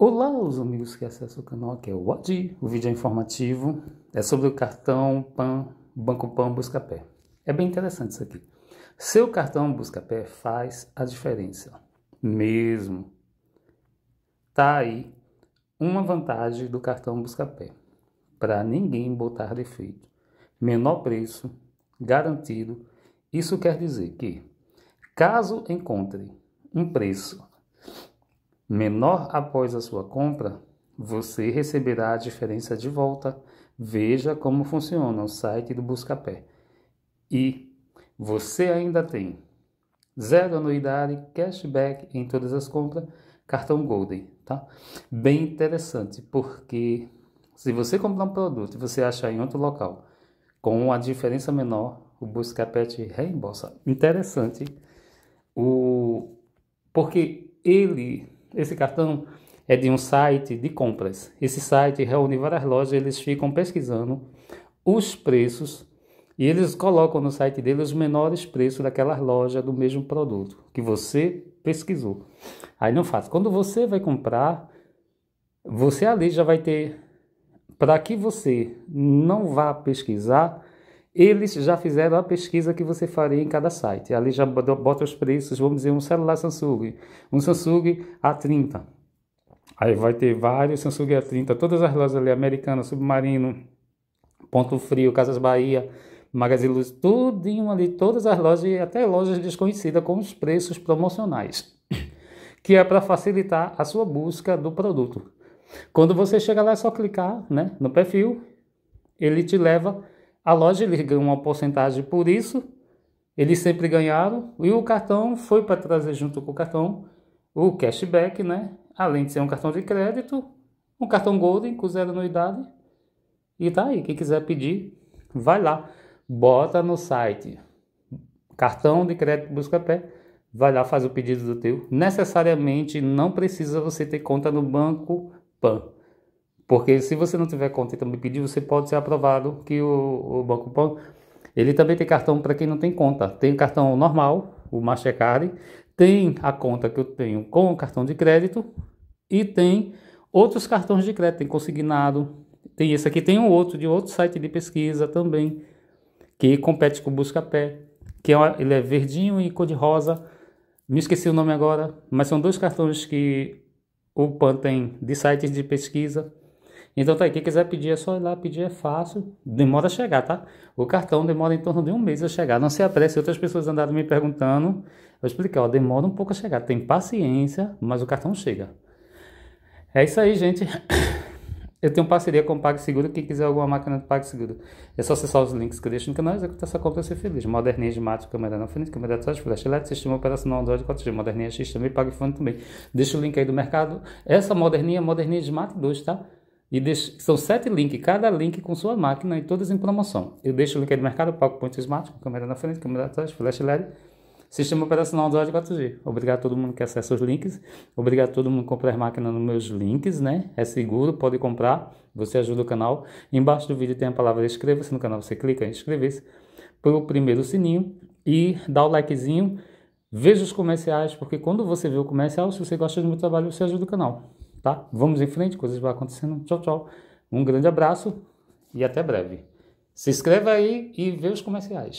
Olá, os amigos que acessam o canal, aqui é o Adi. O vídeo é informativo, é sobre o cartão PAN, Banco PAN Buscapé. É bem interessante isso aqui. Seu cartão Buscapé faz a diferença, mesmo. Tá aí uma vantagem do cartão Buscapé, para ninguém botar defeito. Menor preço, garantido. Isso quer dizer que, caso encontre um preço menor após a sua compra, você receberá a diferença de volta. Veja como funciona o site do Buscapé. E você ainda tem zero anuidade, cashback em todas as compras, cartão Golden, tá? Bem interessante, porque se você comprar um produto e você achar em outro local com a diferença menor, o Buscapé te reembolsa. Interessante o porque ele esse cartão é de um site de compras. Esse site reúne várias lojas, eles ficam pesquisando os preços e eles colocam no site deles os menores preços daquela loja do mesmo produto que você pesquisou. Aí não faz. Quando você vai comprar, você ali já vai ter para que você não vá pesquisar eles já fizeram a pesquisa que você faria em cada site. Ali já bota os preços, vamos dizer, um celular Samsung, um Samsung A30. Aí vai ter vários Samsung A30, todas as lojas ali, Americana, Submarino, Ponto Frio, Casas Bahia, Magazine em uma ali, todas as lojas e até lojas desconhecidas com os preços promocionais, que é para facilitar a sua busca do produto. Quando você chega lá é só clicar né, no perfil, ele te leva a loja ele ganhou uma porcentagem por isso, eles sempre ganharam, e o cartão foi para trazer junto com o cartão o cashback, né? Além de ser um cartão de crédito, um cartão Golden com zero anuidade. E tá aí, quem quiser pedir, vai lá, bota no site cartão de crédito busca pé, vai lá, faz o pedido do teu. Necessariamente não precisa você ter conta no banco PAN. Porque se você não tiver conta e também pedir, você pode ser aprovado que o, o Banco Pan, ele também tem cartão para quem não tem conta. Tem cartão normal, o Mastercard, tem a conta que eu tenho com o cartão de crédito e tem outros cartões de crédito, tem consignado, tem esse aqui, tem um outro de outro site de pesquisa também, que compete com o Buscapé, que é uma, ele é verdinho e cor de rosa. Me esqueci o nome agora, mas são dois cartões que o PAN tem de sites de pesquisa então tá aí, quem quiser pedir é só ir lá pedir, é fácil. Demora a chegar, tá? O cartão demora em torno de um mês a chegar. Não se apresse, outras pessoas andaram me perguntando. Eu expliquei ó, demora um pouco a chegar. Tem paciência, mas o cartão chega. É isso aí, gente. Eu tenho parceria com o PagSeguro. Quem quiser alguma máquina do PagSeguro, é só acessar os links que eu deixo no canal e executar essa compra e ser feliz. Moderninha de mate, câmera na frente, câmera atrás, flash LED, sistema operacional Android 4G, moderninha X também, PagFone também. Deixa o link aí do mercado. Essa moderninha é moderninha de mate 2, tá? E deixo, são sete links, cada link com sua máquina e todas em promoção. Eu deixo o link aí do mercado, PowerPoint Smart, com câmera na frente, câmera atrás, flash LED, sistema operacional Android 4G. Obrigado a todo mundo que acessa os links. Obrigado a todo mundo que compra as máquinas nos meus links, né? É seguro, pode comprar. Você ajuda o canal. Embaixo do vídeo tem a palavra inscreva-se no canal. Você clica em inscrever-se o primeiro sininho e dá o likezinho. Veja os comerciais, porque quando você vê o comercial, se você gosta do meu trabalho, você ajuda o canal tá? Vamos em frente, coisas vão acontecendo. Tchau, tchau. Um grande abraço e até breve. Se inscreva aí e vê os comerciais.